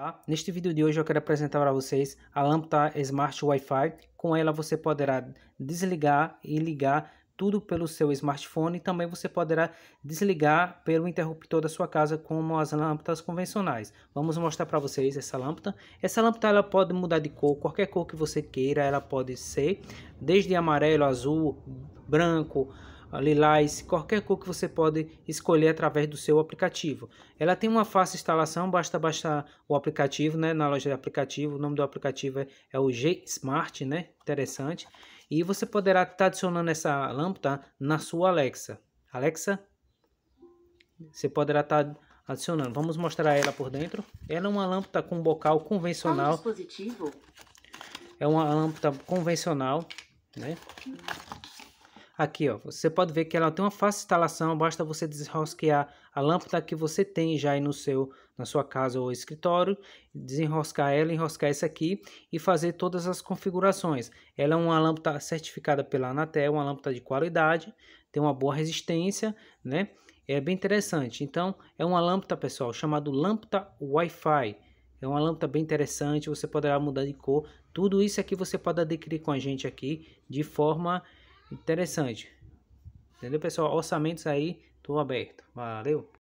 Tá? Neste vídeo de hoje eu quero apresentar para vocês a lâmpada Smart Wi-Fi. Com ela você poderá desligar e ligar tudo pelo seu smartphone e também você poderá desligar pelo interruptor da sua casa como as lâmpadas convencionais. Vamos mostrar para vocês essa lâmpada. Essa lâmpada ela pode mudar de cor, qualquer cor que você queira, ela pode ser desde amarelo, azul, branco, lilás, qualquer cor que você pode escolher através do seu aplicativo. Ela tem uma fácil instalação, basta baixar o aplicativo, né, na loja de aplicativo, o nome do aplicativo é, é o G Smart, né, interessante, e você poderá estar tá adicionando essa lâmpada na sua Alexa. Alexa, você poderá estar tá adicionando. Vamos mostrar ela por dentro. Ela é uma lâmpada com bocal convencional. É uma lâmpada convencional, né? Aqui, ó, você pode ver que ela tem uma fácil instalação, basta você desenrosquear a lâmpada que você tem já aí no seu, na sua casa ou escritório, desenroscar ela, enroscar essa aqui e fazer todas as configurações. Ela é uma lâmpada certificada pela Anatel, uma lâmpada de qualidade, tem uma boa resistência, né? É bem interessante. Então, é uma lâmpada, pessoal, chamada lâmpada Wi-Fi. É uma lâmpada bem interessante, você poderá mudar de cor. Tudo isso aqui você pode adquirir com a gente aqui de forma Interessante. Entendeu, pessoal? Orçamentos aí, tô aberto. Valeu!